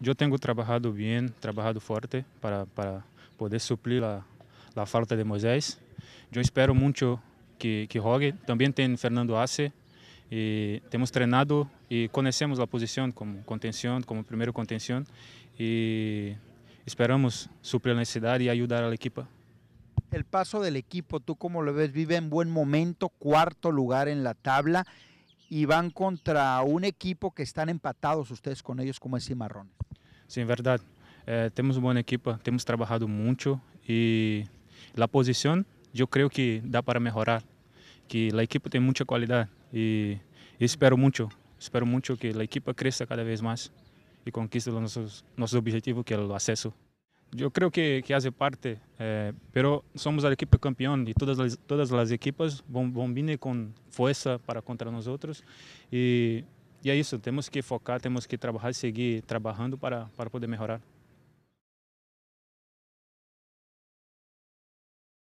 Yo tengo trabajado bien, trabajado fuerte para, poder suplir la, falta de Moisés. Yo espero mucho que, que juegue. También tiene Fernando Ace. Y eh, hemos entrenado y conocemos la posición como contención, como primero contención. Y esperamos suplir la necesidad y ayudar al equipo. El paso del equipo, tú como lo ves, vive en buen momento, cuarto lugar en la tabla y van contra un equipo que están empatados ustedes con ellos como es Cimarrones. Sí, verdad. Eh, tenemos un buena equipa, hemos trabajado mucho y la posición yo creo que da para mejorar, que la equipo tiene mucha calidad y espero mucho, espero mucho que la equipa crezca cada vez más y conquiste nuestro objetivo objetivos, que es el acceso. Eu creio que, que faz parte, eh, pero somos a equipe campeã e todas as todas as equipas vão vão vir com força para contra outros e e é isso, temos que focar, temos que trabalhar, seguir trabalhando para, para poder melhorar.